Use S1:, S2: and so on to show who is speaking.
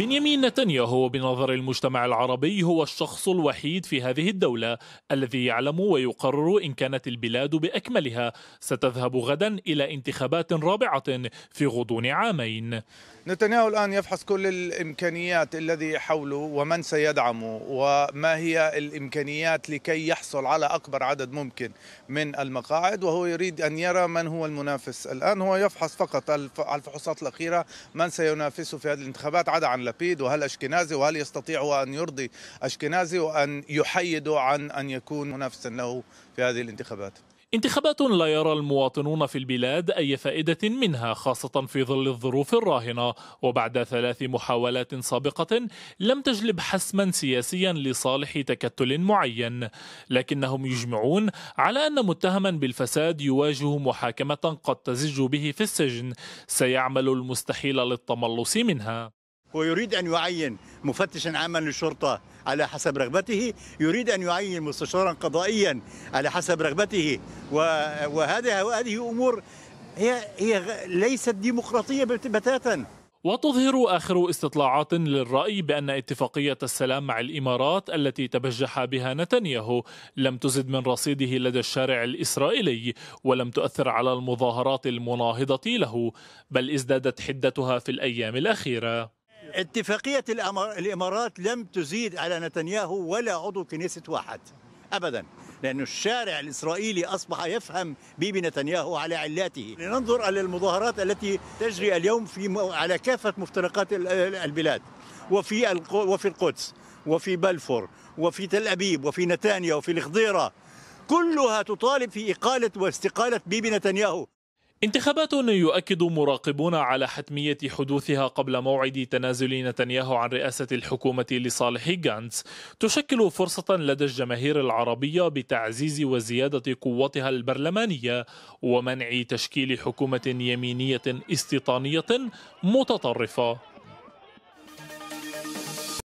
S1: بنيامين نتنياهو بنظر المجتمع العربي هو الشخص الوحيد في هذه الدولة الذي يعلم ويقرر إن كانت البلاد بأكملها ستذهب غدا إلى انتخابات رابعة في غضون عامين
S2: نتنياهو الآن يفحص كل الإمكانيات الذي حوله ومن سيدعمه وما هي الإمكانيات لكي يحصل على أكبر عدد ممكن من المقاعد وهو يريد أن يرى من هو المنافس الآن هو يفحص فقط على الفحوصات الأخيرة من سينافسه في هذه الانتخابات عدا عن لبيد وهل أشكنازي وهل يستطيع هو أن يرضي أشكنازي وأن يحيده عن أن يكون منافسا له في هذه الانتخابات
S1: انتخابات لا يرى المواطنون في البلاد أي فائدة منها خاصة في ظل الظروف الراهنة وبعد ثلاث محاولات سابقة لم تجلب حسما سياسيا لصالح تكتل معين لكنهم يجمعون على أن متهما بالفساد يواجه محاكمة قد تزج به في السجن سيعمل المستحيل للتملص منها ويريد أن يعين مفتشا
S3: عاما للشرطة على حسب رغبته يريد أن يعين مستشارا قضائيا على
S1: حسب رغبته
S3: وهذا هذه أمور هي, هي ليست ديمقراطية بتاتا
S1: وتظهر آخر استطلاعات للرأي بأن اتفاقية السلام مع الإمارات التي تبجح بها نتنياهو لم تزد من رصيده لدى الشارع الإسرائيلي ولم تؤثر على المظاهرات المناهضة له بل ازدادت حدتها في الأيام الأخيرة
S3: اتفاقية الإمارات لم تزيد على نتنياهو ولا عضو كنيسة واحد أبدا لأن الشارع الإسرائيلي أصبح يفهم بيبي نتنياهو على علاته لننظر على المظاهرات التي تجري اليوم في على كافة مفترقات البلاد وفي وفي القدس وفي بلفور وفي تل أبيب وفي نتانيا وفي الخضيرة كلها تطالب في إقالة واستقالة بيبي نتنياهو
S1: انتخابات يؤكد مراقبون على حتمية حدوثها قبل موعد تنازل نتنياهو عن رئاسة الحكومة لصالح غانتس تشكل فرصة لدى الجماهير العربية بتعزيز وزيادة قوتها البرلمانية ومنع تشكيل حكومة يمينية استيطانية متطرفة